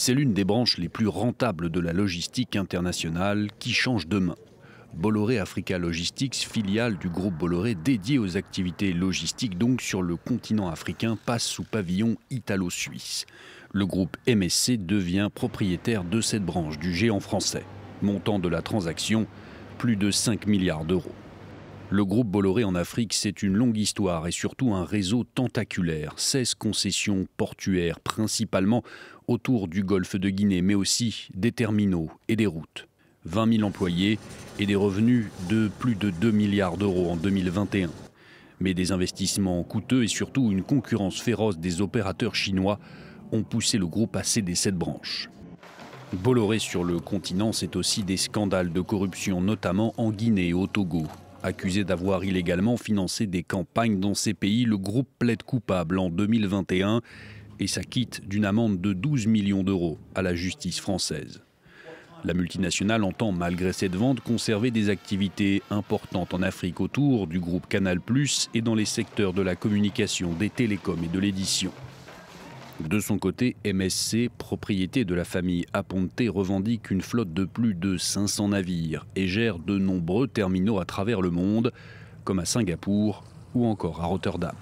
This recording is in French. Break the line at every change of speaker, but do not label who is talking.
C'est l'une des branches les plus rentables de la logistique internationale qui change de Bolloré Africa Logistics, filiale du groupe Bolloré dédiée aux activités logistiques donc sur le continent africain, passe sous pavillon italo-suisse. Le groupe MSC devient propriétaire de cette branche du géant français. Montant de la transaction, plus de 5 milliards d'euros. Le groupe Bolloré en Afrique, c'est une longue histoire et surtout un réseau tentaculaire. 16 concessions portuaires, principalement autour du golfe de Guinée, mais aussi des terminaux et des routes. 20 000 employés et des revenus de plus de 2 milliards d'euros en 2021. Mais des investissements coûteux et surtout une concurrence féroce des opérateurs chinois ont poussé le groupe à céder cette branche. Bolloré sur le continent, c'est aussi des scandales de corruption, notamment en Guinée et au Togo. Accusé d'avoir illégalement financé des campagnes dans ces pays, le groupe plaide coupable en 2021 et s'acquitte d'une amende de 12 millions d'euros à la justice française. La multinationale entend, malgré cette vente, conserver des activités importantes en Afrique autour du groupe Canal ⁇ et dans les secteurs de la communication, des télécoms et de l'édition. De son côté, MSC, propriété de la famille Aponte, revendique une flotte de plus de 500 navires et gère de nombreux terminaux à travers le monde, comme à Singapour ou encore à Rotterdam.